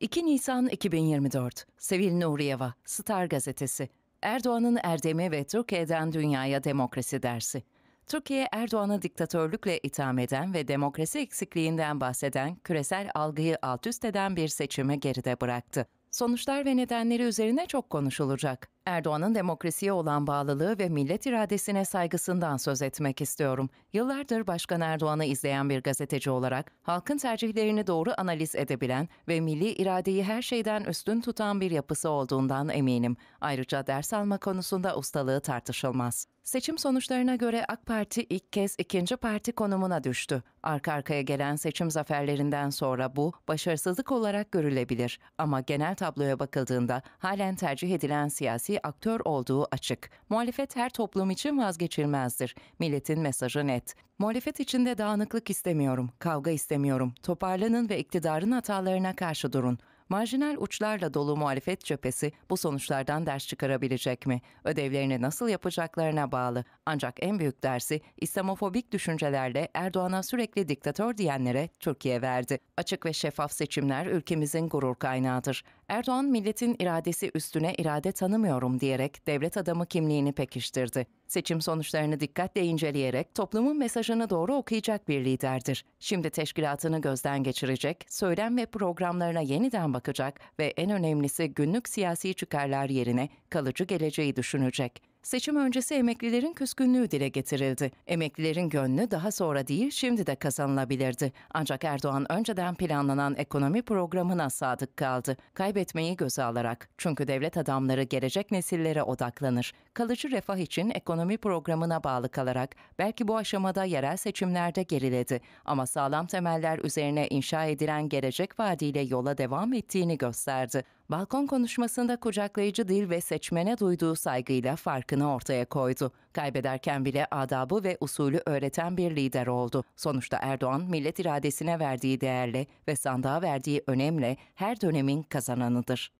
2 Nisan 2024 Sevil Nuriyeva, Star Gazetesi Erdoğan'ın erdemi ve Türkiye'den dünyaya demokrasi dersi. Türkiye, Erdoğan'ı diktatörlükle itham eden ve demokrasi eksikliğinden bahseden, küresel algıyı alt üst eden bir seçime geride bıraktı. Sonuçlar ve nedenleri üzerine çok konuşulacak. Erdoğan'ın demokrasiye olan bağlılığı ve millet iradesine saygısından söz etmek istiyorum. Yıllardır Başkan Erdoğan'ı izleyen bir gazeteci olarak halkın tercihlerini doğru analiz edebilen ve milli iradeyi her şeyden üstün tutan bir yapısı olduğundan eminim. Ayrıca ders alma konusunda ustalığı tartışılmaz. Seçim sonuçlarına göre AK Parti ilk kez ikinci parti konumuna düştü. Arka arkaya gelen seçim zaferlerinden sonra bu başarısızlık olarak görülebilir ama genel tabloya bakıldığında halen tercih edilen siyasi siyasi aktör olduğu açık. Muhalefet her toplum için vazgeçilmezdir. Milletin mesajı net. Muhalefet içinde dağınıklık istemiyorum, kavga istemiyorum. Toparlanın ve iktidarın hatalarına karşı durun. Marjinal uçlarla dolu muhalefet cephesi bu sonuçlardan ders çıkarabilecek mi? Ödevlerini nasıl yapacaklarına bağlı. Ancak en büyük dersi İslamofobik düşüncelerle Erdoğan'a sürekli diktatör diyenlere Türkiye verdi. Açık ve şeffaf seçimler ülkemizin gurur kaynağıdır. Erdoğan milletin iradesi üstüne irade tanımıyorum diyerek devlet adamı kimliğini pekiştirdi. Seçim sonuçlarını dikkatle inceleyerek toplumun mesajını doğru okuyacak bir liderdir. Şimdi teşkilatını gözden geçirecek, söylem ve programlarına yeniden bakacak bakacak ve en önemlisi günlük siyasi çıkarlar yerine kalıcı geleceği düşünecek. Seçim öncesi emeklilerin küskünlüğü dile getirildi. Emeklilerin gönlü daha sonra değil şimdi de kazanılabilirdi. Ancak Erdoğan önceden planlanan ekonomi programına sadık kaldı. Kaybetmeyi göze alarak. Çünkü devlet adamları gelecek nesillere odaklanır. Kalıcı refah için ekonomi programına bağlı kalarak belki bu aşamada yerel seçimlerde geriledi. Ama sağlam temeller üzerine inşa edilen gelecek vaadiyle yola devam ettiğini gösterdi balkon konuşmasında kucaklayıcı dil ve seçmene duyduğu saygıyla farkını ortaya koydu. Kaybederken bile adabı ve usulü öğreten bir lider oldu. Sonuçta Erdoğan, millet iradesine verdiği değerle ve sandığa verdiği önemle her dönemin kazananıdır.